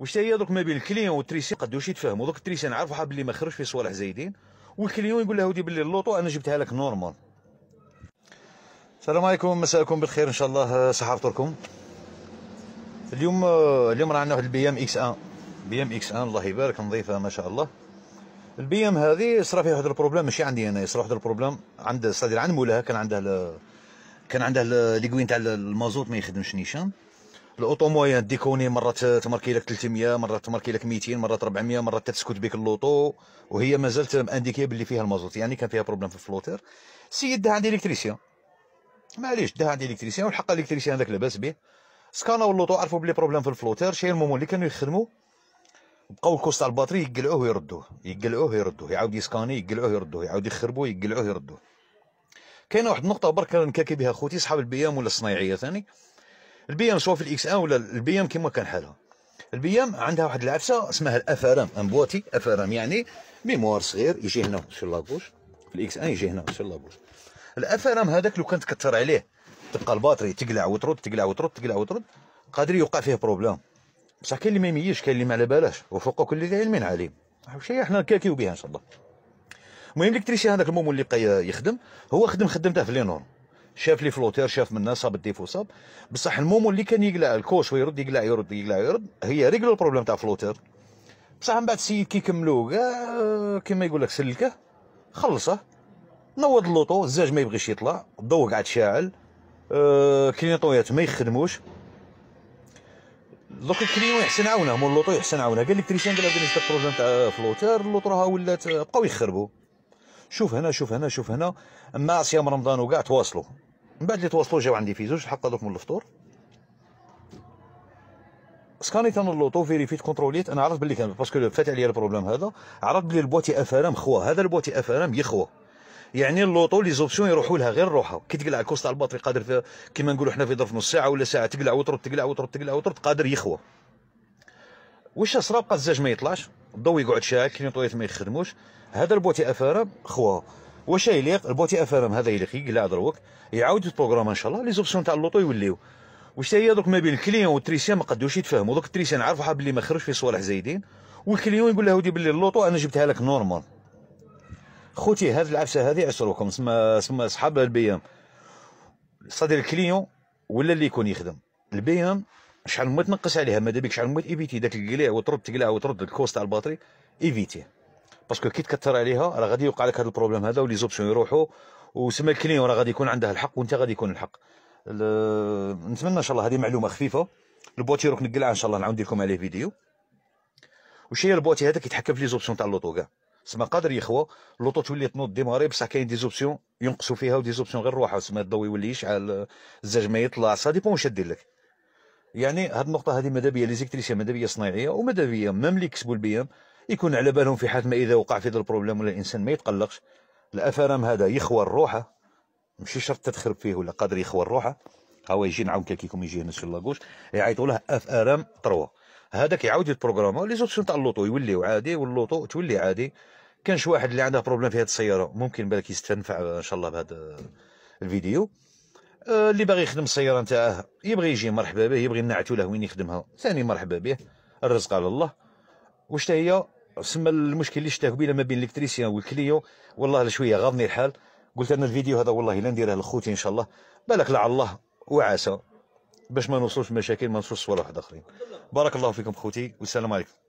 واش هي دروك ما بين الكليون والتريسيان قدوش يتفاهموا دروك التريسي عارف واحد بلي ما خرجش في صوالح زايدين والكليون يقول له ودي بلي اللوطو انا جبتها لك نورمال السلام عليكم مساءكم بالخير ان شاء الله آه، صحه فطوركم اليوم آه، اليوم راه عندنا واحد البي ام اكس ان بي ام اكس ان الله يبارك نظيفه ما شاء الله البي ام هذه صرا فيها واحد البروبليم ماشي عندي انا صرا واحد البروبليم عند صدر عن مولاها كان عندها ل... كان عندها ليكوين تاع المازوت ما يخدمش نيشان الاوطو موين ديكوني مرات تماركي لك 300 مرات تماركي لك 200 مرات 400 مرات تسكت بك اللوطو وهي مازالت مانديكي باللي فيها المازوت يعني كان فيها بروبليم في الفلوتير السيد داها عند الكتريسيان معليش داها عند الكتريسيان والحق الكتريسيان هذاك لاباس به سكانا اللوطو عرفوا بلي بروبليم في الفلوتير شي المومون اللي كانوا يخدموا بقاو الكوست تاع الباتري يقلعوه ويردوه يقلعوه ويردوه يعاود يسكاني يقلعوه ويردوه يعاود يخربوه يقلعوه ويردوه كاينه واحد النقطه برك نكاكي بها خوتي صحاب البيام ولا الصنايعيه ثاني البي ام سواء في الاكس ان ولا البي ام كما كان حالها البي ام عندها واحد العفسه اسمها الافرام ان بواتي افرام يعني ميموار صغير يجي هنا في لاكوش في الاكس ان يجي هنا الاف لاكوش الافرام هذاك لو كان تكثر عليه تبقى الباتري تقلع وترد تقلع وترد تقلع وترد قادر يوقع فيه بروبليم بصح كاين اللي ما يميش كاين اللي ما على بالاش وفوق كل ذي علم عليم شي حنا نكاكيو بها ان شاء الله المهم الكتريشي هذاك المومو اللي بقى يخدم هو خدم خدمته في لينور شاف لي فلوتير شاف منها صاب الديفو صاب بصح المومو اللي كان يقلع الكوش ويرد يقلع يرد يقلع يرد هي ريقلو البروبليم تاع فلوتير بصح من بعد السيد كي كملو كاع كيما يقول لك سلكه خلصه نوض اللوطو الزاج ما يبغيش يطلع الضو قاعد شاعل آه، كلينيطويات ما يخدموش دوك الكليون يحسن عاونه مول اللوطو يحسن عاونه قال الكتريسيان قال لك البروبليم تاع فلوتير اللوطو راها ولات آه، بقاو يخربوا شوف هنا شوف هنا شوف هنا مع صيام رمضان وكاع تواصلوا من بعد اللي توصلوا جاو عندي في زوج حق من الفطور سكانيت انا اللوطو فيريفيت كونتروليت انا عرفت بلي كان باسكو فات عليا البروبليم هذا عرفت بلي البواتي ام خوا هذا البواتي ام يخوا يعني اللوطو لي زوبسيون يروحوا لها غير روحها كي تقلع الكوست تاع الباطري قادر كيما نقولوا حنا في ظرف نص ساعه ولا ساعه تقلع وترد تقلع وترد تقلع وترد قادر يخوى واش صرا بقى الزاج ما يطلعش الضو يقعد شاك كي ما يخدموش هذا البوتي افاره خوا واش يليق البوتي ام هذا يليق يقلع دروك يعاود البروغرام ان شاء الله لي زوبسيون تاع اللوطو يوليو واش هي دروك ما بين الكليون والتريسيان ما قدوش يتفاهموا دروك التريسيان عارف بلي ما خرجش في صوالح زايدين والكليون يقول له ودي بلي اللوطو انا جبتها لك نورمال خوتي هذه العفسه هذه عسروكم سما سما صحاب ام صدر الكليون ولا اللي يكون يخدم البي ام شحال ما تنقص عليها ماذا بك شحال ما ايفيتي داك الكليع وترد تقلع وترد الكوست تاع الباطري ايفيتيه باسكو كي تكثر عليها راه غادي يوقع لك هذا البروبليم هذا ولي زوبسيون يروحوا وسما الكليون راه غادي يكون عنده الحق وانت غادي يكون الحق نتمنى ان شاء الله هذه معلومه خفيفه البواتي روك نقلعها ان شاء الله نعاود لكم عليه فيديو وش هي البواتي هذا كيتحكم في لي زوبسيون تاع اللوطو كاع سما قادر يخوى اللوطو تولي تنوض ديماري بصح كاين دي زوبسيون ينقصوا فيها ودي زوبسيون غير روحها سما الضو يولي يشعل الزاج ما يطلع سا ديبون واش دير لك يعني هاد النقطه هذه ماذا لي زيكتريسيان ماذا صناعيه وماذا ميم اللي كسبوا البيام يكون على بالهم في حال ما اذا وقع في هذا البروبليم ولا الانسان ما يتقلقش الافرام هذا يخوى الروحه ماشي شرط تتخرب فيه ولا قادر يخوى الروحه هو يجي نعاون كيكم يجي هنا شلا لاكوش يعيطوا له اف ارام تروا هذاك يعاود يتبروغراما لي زوبسيون تاع اللوطو يوليو عادي واللوطو تولي عادي كان شي واحد اللي عنده بروبليم في هذه السياره ممكن بالك يستنفع ان شاء الله بهذا الفيديو آه، اللي باغي يخدم السياره نتاعه يبغي يجي مرحبا به يبغي نعتو له وين يخدمها ثاني مرحبا به الرزق على الله واش هي سما المشكل اللي شتاه قبيله ما بين الكتريسيان والكليو والله شويه غاضني الحال قلت انا الفيديو هذا والله لا نديره لخوتي ان شاء الله بالك لعل الله وعسى باش ما نوصلوش مشاكل ما نوصلوش صوالح اخرين بارك الله فيكم خوتي والسلام عليكم